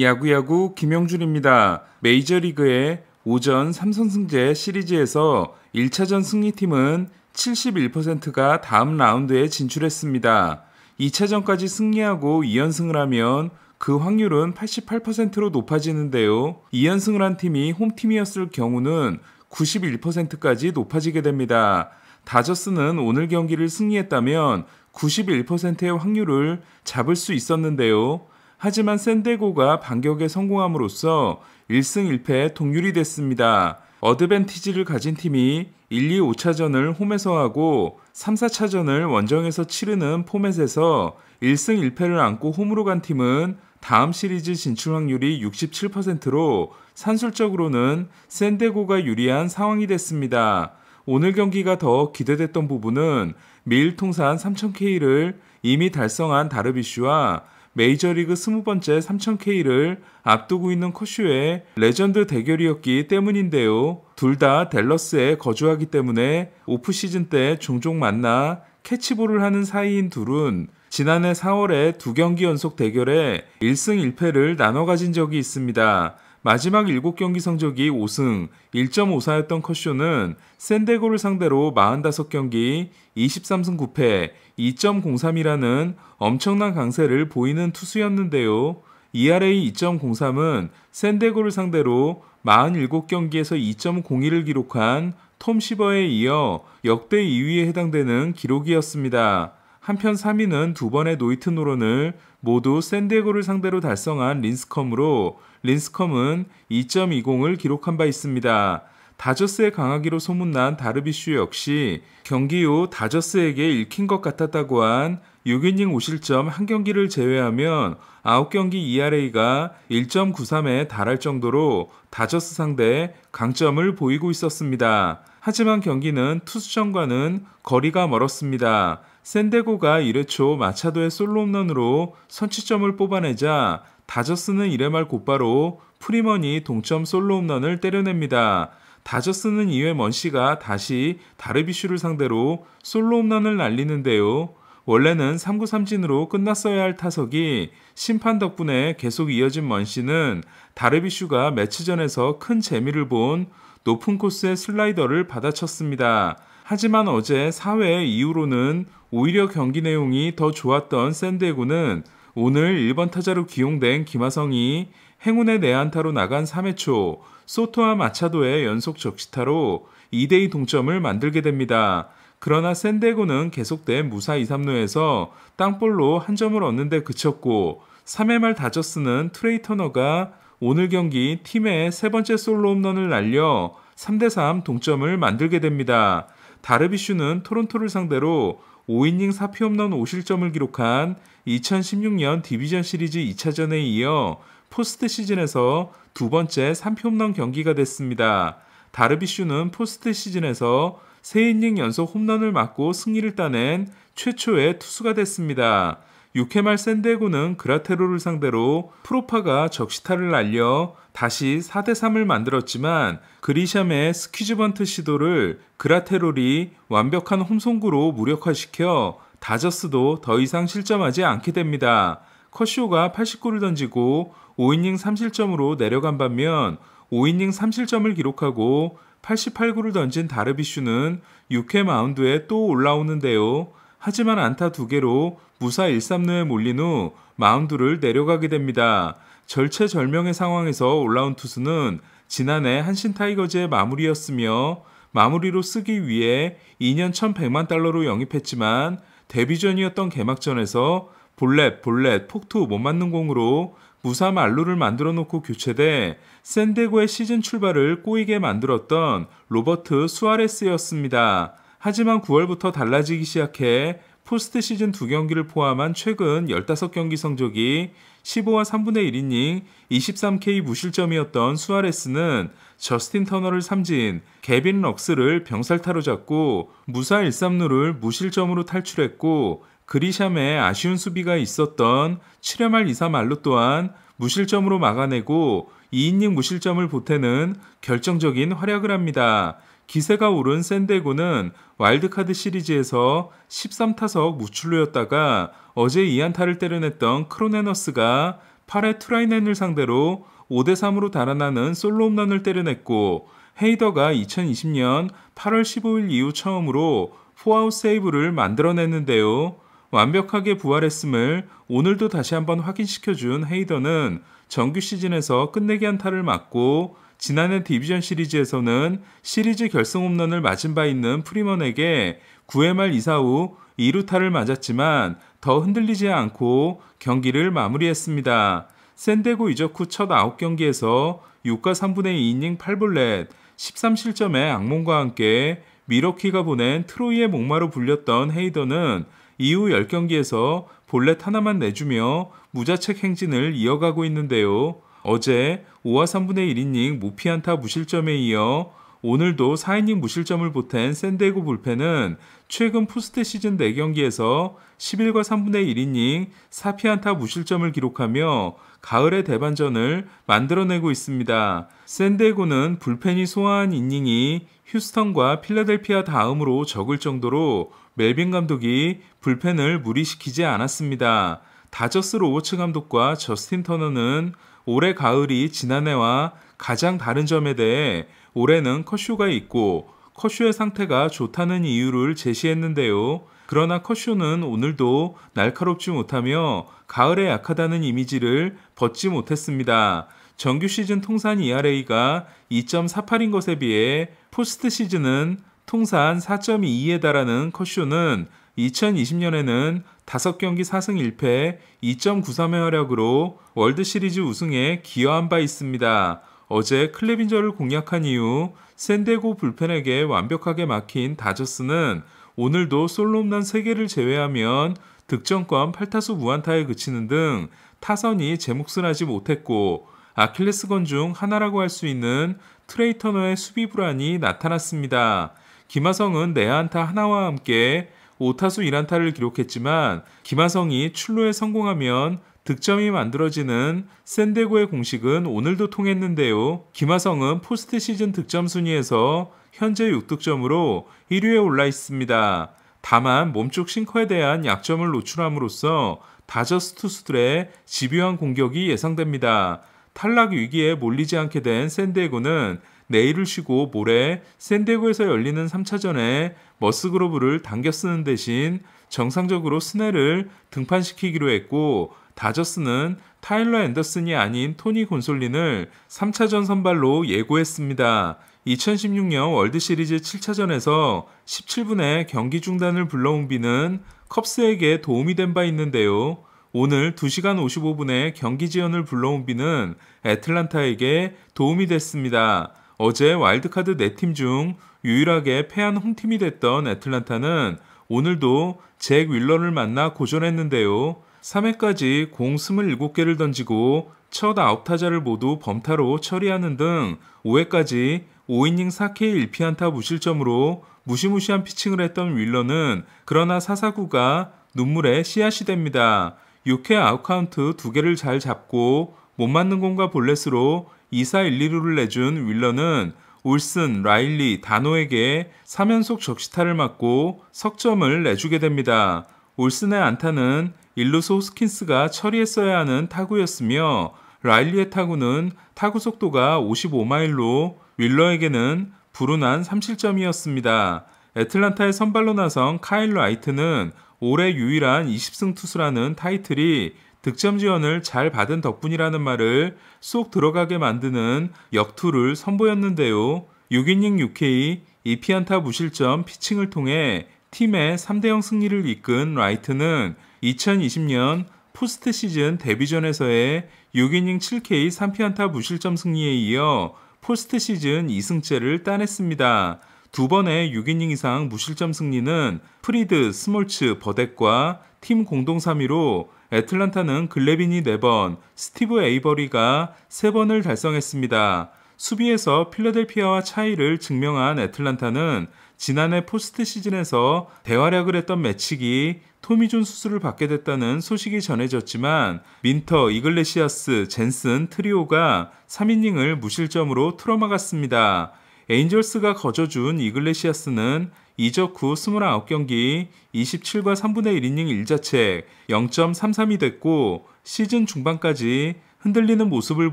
야구야구 김영준입니다. 메이저리그의 오전 삼성승제 시리즈에서 1차전 승리팀은 71%가 다음 라운드에 진출했습니다. 2차전까지 승리하고 2연승을 하면 그 확률은 88%로 높아지는데요. 2연승을 한 팀이 홈팀이었을 경우는 91%까지 높아지게 됩니다. 다저스는 오늘 경기를 승리했다면 91%의 확률을 잡을 수 있었는데요. 하지만 샌데고가 반격에 성공함으로써 1승 1패 에 동률이 됐습니다. 어드밴티지를 가진 팀이 1, 2, 5차전을 홈에서 하고 3, 4차전을 원정에서 치르는 포맷에서 1승 1패를 안고 홈으로 간 팀은 다음 시리즈 진출 확률이 67%로 산술적으로는 샌데고가 유리한 상황이 됐습니다. 오늘 경기가 더 기대됐던 부분은 매일 통산 3000K를 이미 달성한 다르비슈와 메이저리그 20번째 3000K를 앞두고 있는 커쇼의 레전드 대결이었기 때문인데요. 둘 다 댈러스에 거주하기 때문에 오프시즌 때 종종 만나 캐치볼을 하는 사이인 둘은 지난해 4월에 두 경기 연속 대결에 1승 1패를 나눠 가진 적이 있습니다. 마지막 7경기 성적이 5승 1.54였던 컷쇼는 샌데고를 상대로 45경기 23승 9패 2.03이라는 엄청난 강세를 보이는 투수였는데요. ERA 2.03은 샌데고를 상대로 47경기에서 2.01을 기록한 톰 시버에 이어 역대 2위에 해당되는 기록이었습니다. 한편 3위는 두 번의 노이트 노론을 모두 샌디에고를 상대로 달성한 린스컴으로 린스컴은 2.20을 기록한 바 있습니다. 다저스의 강하기로 소문난 다르비슈 역시 경기 후 다저스에게 읽힌 것 같았다고 한 6이닝 5실점 한 경기를 제외하면 9경기 ERA가 1.93에 달할 정도로 다저스 상대 강점을 보이고 있었습니다. 하지만 경기는 투수전과는 거리가 멀었습니다. 샌데고가 1회 초 마차도의 솔로 홈런으로 선취점을 뽑아내자 다저스는 1회 말 곧바로 프리먼이 동점 솔로 홈런을 때려냅니다. 다저스는 2회 먼시가 다시 다르비슈를 상대로 솔로 홈런을 날리는데요. 원래는 3구 3진으로 끝났어야 할 타석이 심판 덕분에 계속 이어진 먼시는 다르비슈가 매치전에서 큰 재미를 본 높은 코스의 슬라이더를 받아쳤습니다. 하지만 어제 4회 이후로는 오히려 경기 내용이 더 좋았던 샌디에고는 오늘 1번 타자로 기용된 김하성이 행운의 내안타로 나간 3회 초 소토와 마차도의 연속 적시타로 2대2 동점을 만들게 됩니다. 그러나 샌디에고는 계속된 무사 2, 3루에서 땅볼로 한 점을 얻는데 그쳤고 3회 말 다저스는 트레이 터너가 오늘 경기 팀의 세 번째 솔로 홈런을 날려 3대3 동점을 만들게 됩니다. 다르비슈는 토론토를 상대로 5이닝 4피홈런 5실점을 기록한 2016년 디비전 시리즈 2차전에 이어 포스트 시즌에서 두 번째 3홈런 피 경기가 됐습니다. 다르비슈는 포스트 시즌에서 3이닝 연속 홈런을 맞고 승리를 따낸 최초의 투수가 됐습니다. 6회 말샌데고는 그라테로를 상대로 프로파가 적시타를 날려 다시 4대 3을 만들었지만 그리샴의 스퀴즈번트 시도를 그라테롤이 완벽한 홈송구로 무력화시켜 다저스도 더 이상 실점하지 않게 됩니다. 커쇼가 89를 던지고 5이닝 3실점으로 내려간 반면 5이닝 3실점을 기록하고 88구를 던진 다르비슈는 6회 마운드에 또 올라오는데요. 하지만 안타 두 개로 무사 1-3루에 몰린 후 마운드를 내려가게 됩니다. 절체절명의 상황에서 올라온 투수는 지난해 한신 타이거즈의 마무리였으며 마무리로 쓰기 위해 2년 1,100만 달러로 영입했지만 데뷔전이었던 개막전에서 볼넷볼넷 폭투 못 맞는 공으로 무사 말루를 만들어 놓고 교체돼 샌디고의 시즌 출발을 꼬이게 만들었던 로버트 수아레스였습니다. 하지만 9월부터 달라지기 시작해 포스트 시즌 두 경기를 포함한 최근 15경기 성적이 15와 3분의 1이닝 23K 무실점이었던 수아레스는 저스틴 터너를 삼진, 개빈 럭스를 병살타로 잡고 무사 1-3루를 무실점으로 탈출했고 그리샴의 아쉬운 수비가 있었던 7회 말 2, 3말루 또한 무실점으로 막아내고 2이닝 무실점을 보태는 결정적인 활약을 합니다. 기세가 오른 샌데고는 와일드카드 시리즈에서 13타석 무출루였다가 어제 2안타를 때려냈던 크로네너스가 8회 트라이넨을 상대로 5대3으로 달아나는 솔로 홈런을 때려냈고 헤이더가 2020년 8월 15일 이후 처음으로 포아웃 세이브를 만들어냈는데요. 완벽하게 부활했음을 오늘도 다시 한번 확인시켜준 헤이더는 정규 시즌에서 끝내기 한타를 맞고 지난해 디비전 시리즈에서는 시리즈 결승 홈런을 맞은 바 있는 프리먼에게 9회 말이사후 2루타를 맞았지만 더 흔들리지 않고 경기를 마무리했습니다. 샌데고 이적 후 첫 9경기에서 6과 3분의 2이닝 8볼넷, 13실점의 악몽과 함께 미러키가 보낸 트로이의 목마로 불렸던 헤이더는 이후 10경기에서 볼넷 하나만 내주며 무자책 행진을 이어가고 있는데요. 어제 5와 3분의 1이닝 무피안타 무실점에 이어 오늘도 4이닝 무실점을 보탠 샌디에고 불펜은 최근 포스트 시즌 4경기에서 11과 3분의 1이닝 4피안타 무실점을 기록하며 가을의 대반전을 만들어내고 있습니다. 샌디에고는 불펜이 소화한 이닝이 휴스턴과 필라델피아 다음으로 적을 정도로 멜빈 감독이 불펜을 무리시키지 않았습니다. 다저스 로버츠 감독과 저스틴 터너는 올해 가을이 지난해와 가장 다른 점에 대해 올해는 커쇼가 있고 커쇼의 상태가 좋다는 이유를 제시했는데요. 그러나 커쇼는 오늘도 날카롭지 못하며 가을에 약하다는 이미지를 벗지 못했습니다. 정규 시즌 통산 ERA가 2.48인 것에 비해 포스트 시즌은 통산 4.22에 달하는 커쇼는 2020년에는 5경기 4승 1패 2.93의 활약으로 월드시리즈 우승에 기여한 바 있습니다. 어제 클레빈저를 공략한 이후 샌데고 불펜에게 완벽하게 막힌 다저스는 오늘도 솔로홈런 3개를 제외하면 득점권 8타수 무안타에 그치는 등 타선이 제 몫을 하지 못했고 아킬레스건 중 하나라고 할 수 있는 트레이터너의 수비 불안이 나타났습니다. 김하성은 내안타 하나와 함께 5타수 1안타를 기록했지만 김하성이 출루에 성공하면 득점이 만들어지는 샌데고의 공식은 오늘도 통했는데요. 김하성은 포스트 시즌 득점 순위에서 현재 6득점으로 1위에 올라 있습니다. 다만 몸쪽 싱커에 대한 약점을 노출함으로써 다저스 투수들의 집요한 공격이 예상됩니다. 탈락 위기에 몰리지 않게 된 샌디에고는 내일을 쉬고 모레 샌디에고에서 열리는 3차전에 머스그로브를 당겨 쓰는 대신 정상적으로 스넬을 등판시키기로 했고 다저스는 타일러 앤더슨이 아닌 토니 곤솔린을 3차전 선발로 예고했습니다. 2016년 월드시리즈 7차전에서 17분의 경기 중단을 불러온 비는 컵스에게 도움이 된 바 있는데요. 오늘 2시간 55분에 경기 지연을 불러온 비는 애틀란타에게 도움이 됐습니다. 어제 와일드카드 4팀 중 유일하게 패한 홈팀이 됐던 애틀란타는 오늘도 잭 윌러를 만나 고전했는데요. 3회까지 공 27개를 던지고 첫 아홉 타자를 모두 범타로 처리하는 등 5회까지 5이닝 4K 1피안타 무실점으로 무시무시한 피칭을 했던 윌러는 그러나 사사구가 눈물의 씨앗이 됩니다. 6회 아웃카운트 두개를잘 잡고 못 맞는 공과 볼넷으로 2사 1, 2루를 내준 윌러는 울슨, 라일리, 다노에게 3연속 적시타를 맞고 석점을 내주게 됩니다. 울슨의 안타는 일루소 호스킨스가 처리했어야 하는 타구였으며 라일리의 타구는 타구 속도가 55마일로 윌러에게는 불운한 3실점이었습니다. 애틀란타의 선발로 나선 카일 라이트는 올해 유일한 20승 투수라는 타이틀이 득점 지원을 잘 받은 덕분이라는 말을 쏙 들어가게 만드는 역투를 선보였는데요. 6이닝 6K, 2피안타 무실점 피칭을 통해 팀의 3대0 승리를 이끈 라이트는 2020년 포스트 시즌 데뷔전에서의 6이닝 7K 3피안타 무실점 승리에 이어 포스트 시즌 2승째를 따냈습니다. 두 번의 6이닝 이상 무실점 승리는 프리드, 스몰츠, 버댓과팀 공동 3위로 애틀란타는 글래빈이 4번, 스티브 에이버리가 3번을 달성했습니다. 수비에서 필라델피아와 차이를 증명한 애틀란타는 지난해 포스트 시즌에서 대활약을 했던 매치기 토미존 수술을 받게 됐다는 소식이 전해졌지만 민터, 이글레시아스, 젠슨 트리오가 3이닝을 무실점으로 틀어막았습니다. 에인절스가 거저준 이글레시아스는 이적 후 29경기 27과 3분의 1이닝 1자책 0.33이 됐고 시즌 중반까지 흔들리는 모습을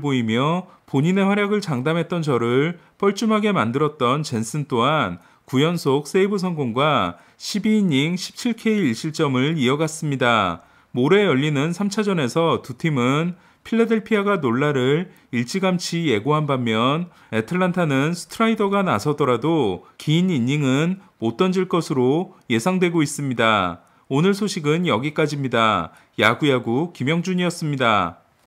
보이며 본인의 활약을 장담했던 저를 뻘쭘하게 만들었던 젠슨 또한 9연속 세이브 성공과 12이닝 17K 1실점을 이어갔습니다. 모레 열리는 3차전에서 두 팀은 필라델피아가 놀라를 일찌감치 예고한 반면 애틀란타는 스트라이더가 나서더라도 긴 이닝은 못 던질 것으로 예상되고 있습니다. 오늘 소식은 여기까지입니다. 야구야구 김영준이었습니다.